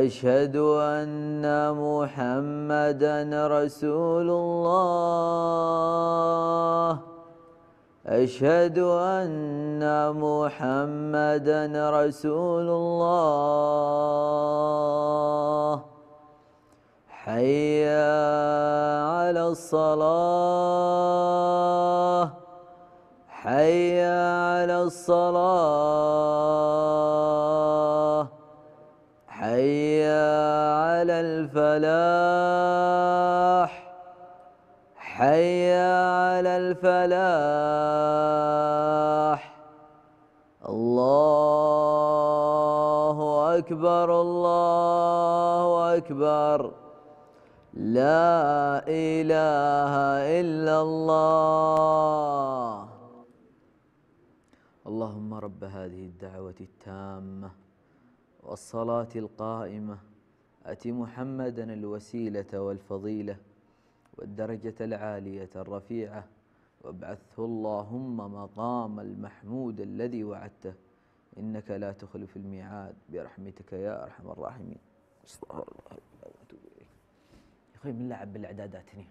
أشهد أن محمدا رسول الله أشهد أن محمدا رسول الله حي على الصلاة حي على الصلاة حي على الفلاح حي على الفلاح الله أكبر الله أكبر لا إله إلا الله اللهم رب هذه الدعوة التامة والصلاة القائمة أت محمدا الوسيلة والفضيلة والدرجة العالية الرفيعة وابعثه اللهم مقام المحمود الذي وعدته إنك لا تخلف الميعاد برحمتك يا أرحم الراحمين استغفر الله العظيم يا أخي من لعب بالإعدادات هنا